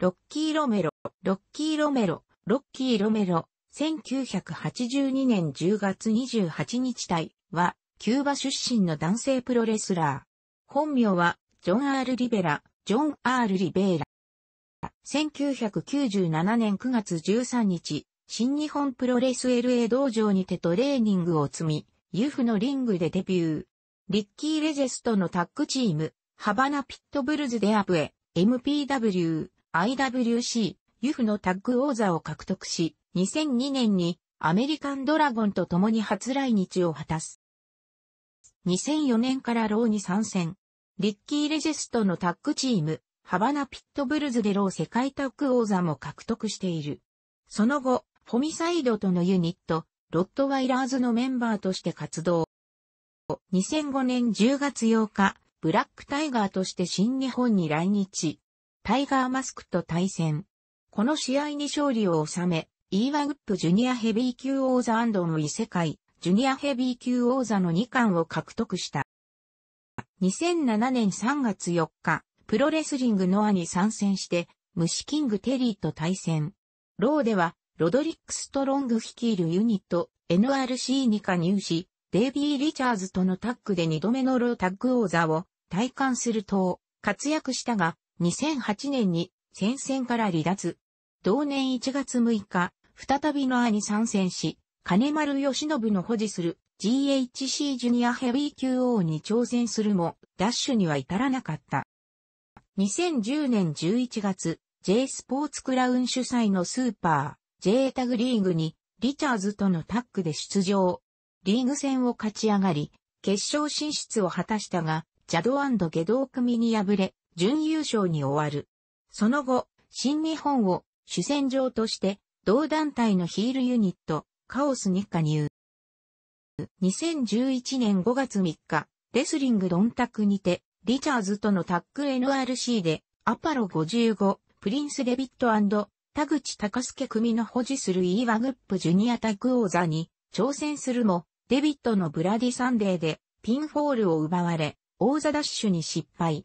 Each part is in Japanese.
ロッキー・ロメロ、ロッキー・ロメロ、ロッキー・ロメロ、1982年10月28日隊は、キューバ出身の男性プロレスラー。本名は、ジョン・アール・リベラ、ジョン・アール・リベーラ。1997年9月13日、新日本プロレス LA 道場にてトレーニングを積み、ユフのリングでデビュー。リッキー・レジェスとのタッグチーム、ハバナ・ピットブルズデアブエ、MPW、IWC、ユフのタッグ王座を獲得し、2002年にアメリカンドラゴンと共に初来日を果たす。2004年からローに参戦。リッキー・レジェストのタッグチーム、ハバナ・ピットブルズでロー世界タッグ王座も獲得している。その後、ホミサイドとのユニット、ロットワイラーズのメンバーとして活動。2005年10月8日、ブラックタイガーとして新日本に来日。タイガーマスクと対戦。この試合に勝利を収め、イーワウップジュニアヘビー級王座の異世界、ジュニアヘビー級王座の2冠を獲得した。2007年3月4日、プロレスリングノアに参戦して、虫キングテリーと対戦。ローでは、ロドリック・ストロング率いるユニット、NRC に加入し、デイビー・リチャーズとのタッグで2度目のロータッグ王座を体感すると、活躍したが、2008年に戦線から離脱。同年1月6日、再びのアに参戦し、金丸義信の保持する GHC ジュニアヘビー級王に挑戦するも、ダッシュには至らなかった。2010年11月、J スポーツクラウン主催のスーパー、J タグリーグに、リチャーズとのタッグで出場。リーグ戦を勝ち上がり、決勝進出を果たしたが、ジャドゲドー組に敗れ、準優勝に終わる。その後、新日本を主戦場として、同団体のヒールユニット、カオスに加入。2011年5月3日、レスリングドンタクにて、リチャーズとのタッグ NRC で、アパロ55、プリンス・デビット田口隆介組の保持する E ワグップジュニアタッグ王座に挑戦するも、デビットのブラディサンデーでピンフォールを奪われ、王座ダッシュに失敗。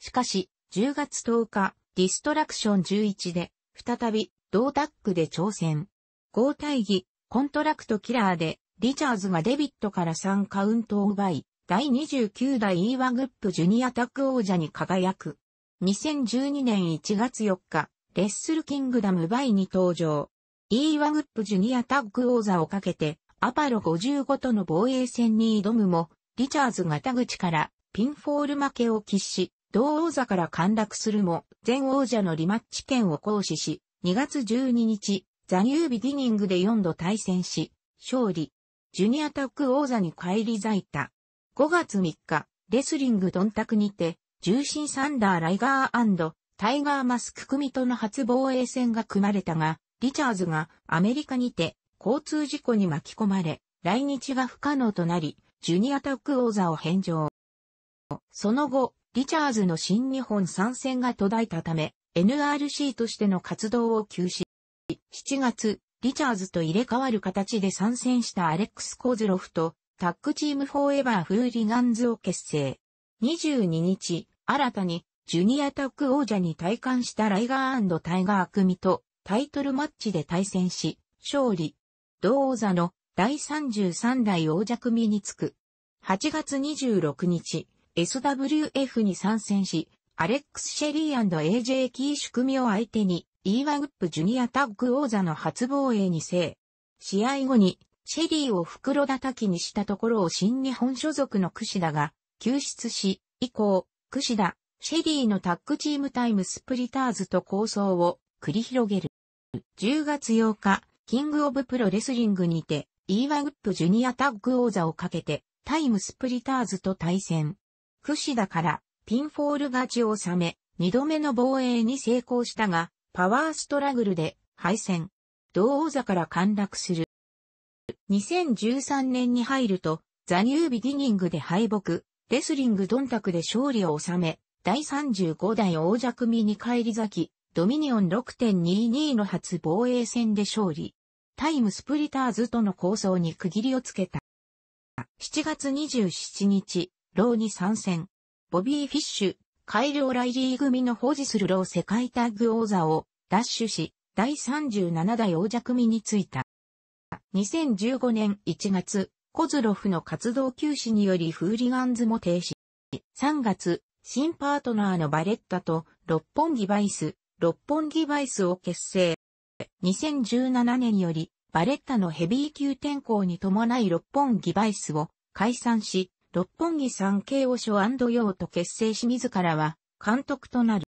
しかし、10月10日、ディストラクション11で、再び、同タッグで挑戦。合体技、コントラクトキラーで、リチャーズがデビットから3カウントを奪い、第29代イーワグップジュニアタッグ王者に輝く。2012年1月4日、レッスルキングダムバイに登場。イーワグップジュニアタッグ王座をかけて、アパロ55との防衛戦に挑むも、リチャーズが田口からピンフォール負けを喫し、同王座から陥落するも、前王者のリマッチ権を行使し、2月12日、ザニュービィニングで4度対戦し、勝利。ジュニアタック王座に返り咲いた。5月3日、レスリングドンタクにて、重心サンダーライガータイガーマスク組との初防衛戦が組まれたが、リチャーズがアメリカにて交通事故に巻き込まれ、来日が不可能となり、ジュニアタック王座を返上。その後、リチャーズの新日本参戦が途絶えたため、NRC としての活動を休止。7月、リチャーズと入れ替わる形で参戦したアレックス・コズロフと、タッグチームフォーエバー・フーリガンズを結成。22日、新たに、ジュニアタッグ王者に退官したライガータイガー組と、タイトルマッチで対戦し、勝利。同王座の第33代王者組につく。8月26日、SWF に参戦し、アレックス・シェリー &AJ キー仕組みを相手に、イーワグップジュニアタッグ王座の初防衛に制。試合後に、シェリーを袋叩きにしたところを新日本所属の櫛田が、救出し、以降、櫛田、シェリーのタッグチームタイムスプリターズと構想を繰り広げる。10月8日、キングオブプロレスリングにて、イーワグップジュニアタッグ王座をかけて、タイムスプリターズと対戦。櫛だからピンフォール勝ちを収め、二度目の防衛に成功したが、パワーストラグルで敗戦。同王座から陥落する。2013年に入ると、ザニュービギニングで敗北、レスリングドンタクで勝利を収め、第35代王者組に返り咲き、ドミニオン6.22の初防衛戦で勝利。タイムスプリターズとの構想に区切りをつけた。7月27日、ローに参戦。ボビー・フィッシュ、カイル・オライリー組の保持するロー世界タッグ王座を奪取し、第37代王者組についた。2015年1月、コズロフの活動休止によりフーリガンズも停止。3月、新パートナーのバレッタと六本木バイス、六本木バイスを結成。2017年よりバレッタのヘビー級転向に伴い六本木バイスを解散し、六本木三景応所用と結成し自らは監督となる。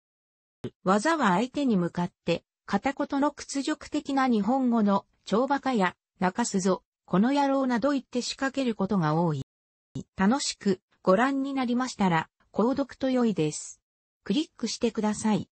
技は相手に向かって、片言の屈辱的な日本語の、超馬鹿や、泣かすぞ、この野郎など言って仕掛けることが多い。楽しくご覧になりましたら、購読と良いです。クリックしてください。